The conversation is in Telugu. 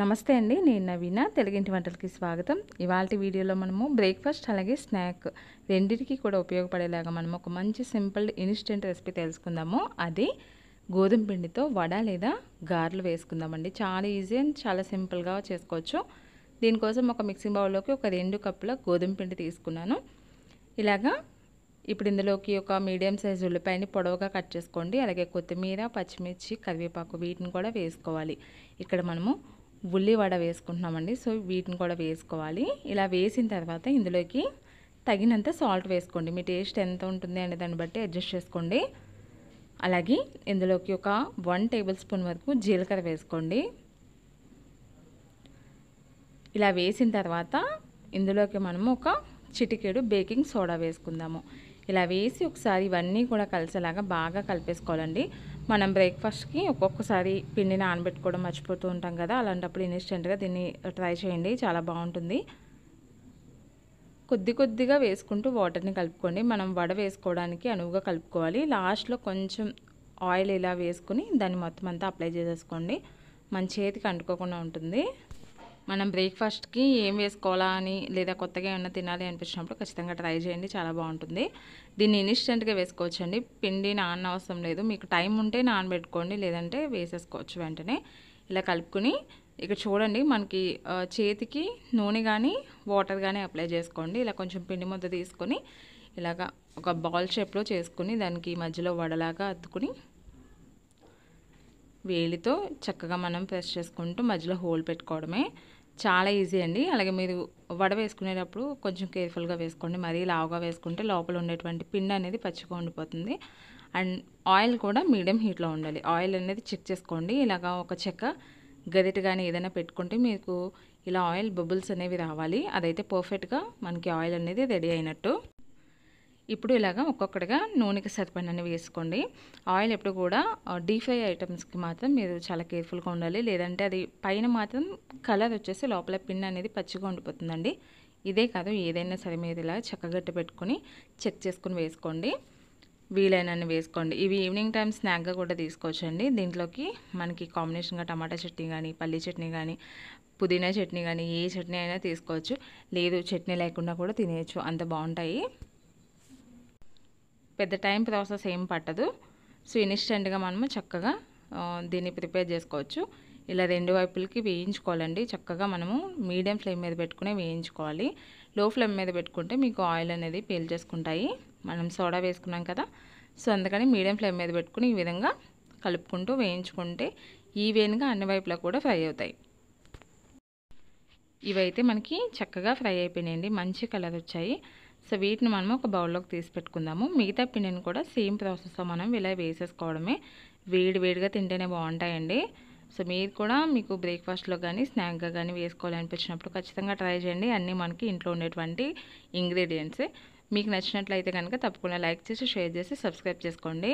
నమస్తే అండి నేను నవీన తెలుగింటి వంటలకి స్వాగతం ఇవాళ వీడియోలో మనము బ్రేక్ఫాస్ట్ అలాగే స్నాక్ రెండింటికి కూడా ఉపయోగపడేలాగా మనం ఒక మంచి సింపుల్ ఇన్స్టెంట్ రెసిపీ తెలుసుకుందాము అది గోధుమ పిండితో వడ లేదా గారెలు వేసుకుందామండి చాలా ఈజీ అండ్ చాలా సింపుల్గా చేసుకోవచ్చు దీనికోసం ఒక మిక్సింగ్ బౌల్లోకి ఒక రెండు కప్పుల గోధుమ పిండి తీసుకున్నాను ఇలాగా ఇప్పుడు ఇందులోకి ఒక మీడియం సైజ్ ఉల్లిపాయని పొడవుగా కట్ చేసుకోండి అలాగే కొత్తిమీర పచ్చిమిర్చి కరివేపాకు వీటిని కూడా వేసుకోవాలి ఇక్కడ మనము ఉల్లివడ వేసుకుంటున్నామండి సో వీటిని కూడా వేసుకోవాలి ఇలా వేసిన తర్వాత ఇందులోకి తగినంత సాల్ట్ వేసుకోండి మీ టేస్ట్ ఎంత ఉంటుంది అనే దాన్ని బట్టి అడ్జస్ట్ చేసుకోండి అలాగే ఇందులోకి ఒక వన్ టేబుల్ స్పూన్ వరకు జీలకర్ర వేసుకోండి ఇలా వేసిన తర్వాత ఇందులోకి మనము ఒక చిటికేడు బేకింగ్ సోడా వేసుకుందాము ఇలా వేసి ఒకసారి ఇవన్నీ కూడా కలిసేలాగా బాగా కలిపేసుకోవాలండి మనం బ్రేక్ఫాస్ట్కి ఒక్కొక్కసారి పిండి నానబెట్టుకోవడం మర్చిపోతూ ఉంటాం కదా అలాంటప్పుడు ఇన్స్టెంట్గా దీన్ని ట్రై చేయండి చాలా బాగుంటుంది కొద్ది కొద్దిగా వేసుకుంటూ వాటర్ని కలుపుకోండి మనం వడ వేసుకోవడానికి అనువుగా కలుపుకోవాలి లాస్ట్లో కొంచెం ఆయిల్ ఇలా వేసుకుని దాన్ని మొత్తం అంతా అప్లై చేసేసుకోండి మన చేతికి అంటుకోకుండా ఉంటుంది మనం బ్రేక్ఫాస్ట్కి ఏం వేసుకోవాలా అని లేదా కొత్తగా ఏమన్నా తినాలి అనిపించినప్పుడు ఖచ్చితంగా ట్రై చేయండి చాలా బాగుంటుంది దీన్ని ఇన్స్టెంట్గా వేసుకోవచ్చండి పిండి నాన్న అవసరం లేదు మీకు టైం ఉంటే నానబెట్టుకోండి లేదంటే వేసేసుకోవచ్చు వెంటనే ఇలా కలుపుకుని ఇక్కడ చూడండి మనకి చేతికి నూనె కానీ వాటర్ కానీ అప్లై చేసుకోండి ఇలా కొంచెం పిండి ముద్ద తీసుకొని ఇలాగా ఒక బాల్ షేప్లో చేసుకుని దానికి మధ్యలో వడలాగా అద్దుకుని వేలితో చక్కగా మనం ప్రెస్ చేసుకుంటూ మధ్యలో హోల్ పెట్టుకోవడమే చాలా ఈజీ అండి అలాగే మీరు వడ వేసుకునేటప్పుడు కొంచెం కేర్ఫుల్గా వేసుకోండి మరీ లావుగా వేసుకుంటే లోపల ఉండేటువంటి పిండి అనేది పచ్చిగా ఉండిపోతుంది అండ్ ఆయిల్ కూడా మీడియం హీట్లో ఉండాలి ఆయిల్ అనేది చెక్ చేసుకోండి ఇలాగా ఒక చెక్క గరిట కానీ ఏదైనా పెట్టుకుంటే మీకు ఇలా ఆయిల్ బబుల్స్ అనేవి రావాలి అదైతే పర్ఫెక్ట్గా మనకి ఆయిల్ అనేది రెడీ అయినట్టు ఇప్పుడు ఇలాగా ఒక్కొక్కటిగా నూనెకి సరిపడినవి వేసుకోండి ఆయిల్ ఎప్పుడు కూడా డీప్ ఐటమ్స్కి మాత్రం మీరు చాలా కేర్ఫుల్గా ఉండాలి లేదంటే అది పైన మాత్రం కలర్ వచ్చేసి లోపల పిన్ అనేది పచ్చిగా ఉండిపోతుందండి ఇదే కాదు ఏదైనా సరే మీరు ఇలా చక్కగట్టి పెట్టుకొని చెక్ చేసుకుని వేసుకోండి వీలైనన్ని వేసుకోండి ఇవి ఈవినింగ్ టైం స్నాక్గా కూడా తీసుకోవచ్చండి దీంట్లోకి మనకి కాంబినేషన్గా టమాటా చట్నీ కానీ పల్లీ చట్నీ కానీ పుదీనా చట్నీ కానీ ఏ చట్నీ అయినా తీసుకోవచ్చు లేదు చట్నీ లేకుండా కూడా తినేయచ్చు అంత బాగుంటాయి పెద్ద టైం ప్రాసెస్ ఏం పట్టదు సో ఇన్స్టెంట్గా మనము చక్కగా దీన్ని ప్రిపేర్ చేసుకోవచ్చు ఇలా రెండు వైపులకి వేయించుకోవాలండి చక్కగా మనము మీడియం ఫ్లేమ్ మీద పెట్టుకునే వేయించుకోవాలి లో ఫ్లేమ్ మీద పెట్టుకుంటే మీకు ఆయిల్ అనేది చేసుకుంటాయి మనం సోడా వేసుకున్నాం కదా సో అందుకని మీడియం ఫ్లేమ్ మీద పెట్టుకుని ఈ విధంగా కలుపుకుంటూ వేయించుకుంటే ఈవెన్గా అన్ని వైపులా కూడా ఫ్రై అవుతాయి ఇవైతే మనకి చక్కగా ఫ్రై అయిపోయినాయండి మంచి కలర్ వచ్చాయి సో వీటిని మనం ఒక బౌల్లోకి తీసి పెట్టుకుందాము మిగతా పిండిని కూడా సేమ్ ప్రాసెస్లో మనం ఇలా వేసేసుకోవడమే వేడి వేడిగా తింటేనే బాగుంటాయండి సో మీరు కూడా మీకు బ్రేక్ఫాస్ట్లో కానీ స్నాక్గా కానీ వేసుకోవాలనిపించినప్పుడు ఖచ్చితంగా ట్రై చేయండి అన్నీ మనకి ఇంట్లో ఉండేటువంటి ఇంగ్రీడియంట్సే మీకు నచ్చినట్లయితే కనుక తప్పకుండా లైక్ చేసి షేర్ చేసి సబ్స్క్రైబ్ చేసుకోండి